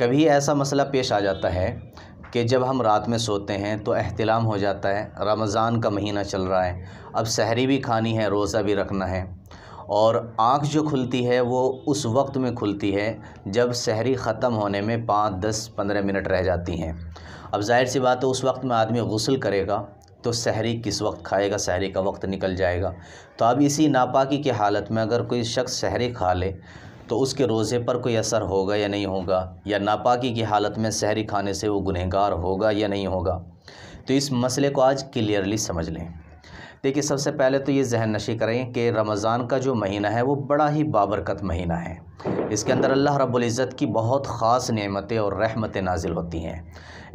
कभी ऐसा मसला पेश आ जाता है कि जब हम रात में सोते हैं तो अहतलाम हो जाता है रमज़ान का महीना चल रहा है अब सहरी भी खानी है रोज़ा भी रखना है और आँख जो खुलती है वो उस वक्त में खुलती है जब सहरी ख़त्म होने में पाँच दस पंद्रह मिनट रह जाती हैं अब जाहिर सी बात है उस वक्त में आदमी गसल करेगा तो सहरी किस वक्त खाएगा सहरी का वक्त निकल जाएगा तो अब इसी नापाकी की हालत में अगर कोई शख्स सहरी खा ले तो उसके रोज़े पर कोई असर होगा या नहीं होगा या नापाकी की हालत में सहरी खाने से वो गुनहगार होगा या नहीं होगा तो इस मसले को आज क्लियरली समझ लें देखिए सबसे पहले तो ये जहन नशी करें कि रमज़ान का जो महीना है वो बड़ा ही बाबरकत महीना है इसके अंदर अल्लाह रब्ज़त की बहुत ख़ास नियमतें और रहमतें नाजिल होती हैं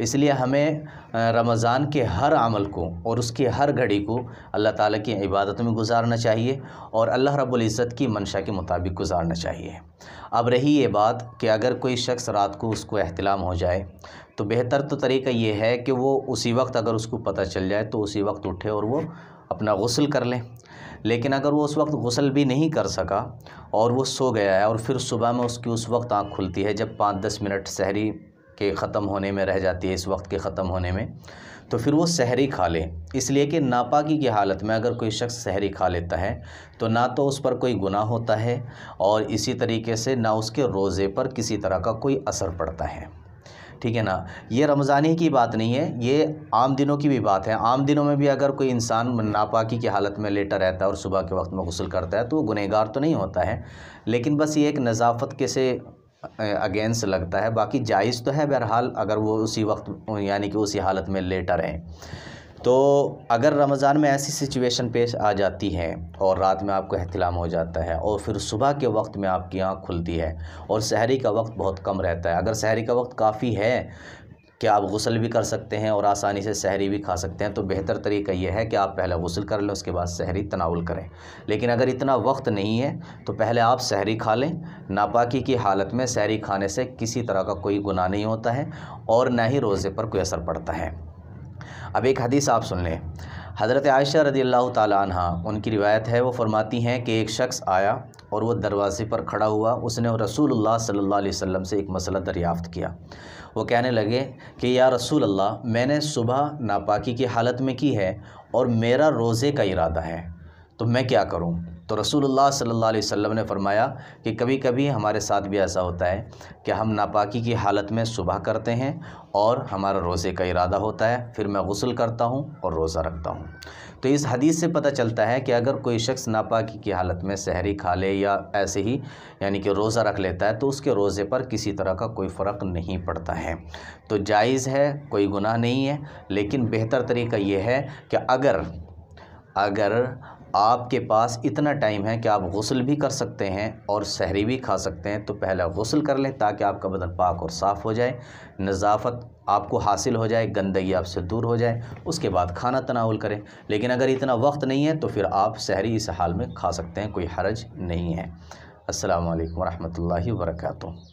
इसलिए हमें रमज़ान के हर अमल को और उसकी हर घड़ी को अल्लाह ताला की इबादत में गुजारना चाहिए और अल्लाह रब्ज़त की मंशा के मुताबिक गुजारना चाहिए अब रही ये बात कि अगर कोई शख्स रात को उसको अहतलाम हो जाए तो बेहतर तो तरीका ये है कि वो उसी वक्त अगर उसको पता चल जाए तो उसी वक्त उठे और वो अपना गसल कर लें लेकिन अगर वो उस वक्त गसल भी नहीं कर सका और वो सो गया है और फिर सुबह में उसकी उस वक्त आँख खुलती है जब पाँच दस मिनट शहरी के ख़त्म होने में रह जाती है इस वक्त के ख़त्म होने में तो फिर वो शहरी खा ले इसलिए कि नापाकी की हालत में अगर कोई शख्स शहरी खा लेता है तो ना तो उस पर कोई गुनाह होता है और इसी तरीके से ना उसके रोज़े पर किसी तरह का कोई असर पड़ता है ठीक है ना ये रमज़ानी की बात नहीं है ये आम दिनों की भी बात है आम दिनों में भी अगर कोई इंसान नापाकी की हालत में लेटा रहता है और सुबह के वक्त में गसल करता है तो वो गुनहगार तो नहीं होता है लेकिन बस ये एक नज़ाफत के से अगेंस्ट लगता है बाकी जायज़ तो है बहरहाल अगर वो उसी वक्त यानी कि उसी हालत में लेटा रहें तो अगर रमज़ान में ऐसी सिचुएशन पेश आ जाती है और रात में आपको अहतलाम हो जाता है और फिर सुबह के वक्त में आपकी आँख खुलती है और शहरी का वक्त बहुत कम रहता है अगर शहरी का वक्त काफ़ी है कि आप गसल भी कर सकते हैं और आसानी से शहरी भी खा सकते हैं तो बेहतर तरीका यह है कि आप पहले गसल कर लें उसके बाद शहरी तनावल करें लेकिन अगर इतना वक्त नहीं है तो पहले आप शहरी खा लें नापाकी की हालत में शहरी खाने से किसी तरह का कोई गुनाह नहीं होता है और ना ही रोज़े पर कोई असर पड़ता है अब एक हदीस आप सुन लें हज़रत आयशा रदी अल्लाह तह उनकी रिवायत है वो फरमाती हैं कि एक शख्स आया और वह दरवाज़े पर खड़ा हुआ उसने रसूल अल्लाह सल्ला वसम से एक मसला दरियाफ़त किया वो कहने लगे कि या रसूल अल्लाह मैंने सुबह नापाकी की हालत में की है और मेरा रोज़े का इरादा है तो मैं क्या करूँ तो रसूलुल्लाह सल्लल्लाहु अलैहि वसल्लम ने फरमाया कि कभी कभी हमारे साथ भी ऐसा होता है कि हम नापाकी की हालत में सुबह करते हैं और हमारा रोज़े का इरादा होता है फिर मैं गसल करता हूँ और रोज़ा रखता हूँ तो इस हदीस से पता चलता है कि अगर कोई शख्स नापाकी की हालत में सहरी खा ले या ऐसे ही यानी कि रोज़ा रख लेता है तो उसके रोज़े पर किसी तरह का कोई फ़र्क नहीं पड़ता है तो जायज़ है कोई गुनाह नहीं है लेकिन बेहतर तरीका ये है कि अगर अगर आपके पास इतना टाइम है कि आप गसल भी कर सकते हैं और सहरी भी खा सकते हैं तो पहला गसल कर लें ताकि आपका बदन पाक और साफ़ हो जाए नज़ाफ़त आपको हासिल हो जाए गंदगी आपसे दूर हो जाए उसके बाद खाना तनाउल करें लेकिन अगर इतना वक्त नहीं है तो फिर आप सहरी इस हाल में खा सकते हैं कोई हरज नहीं है असलकम वरहमल वर्का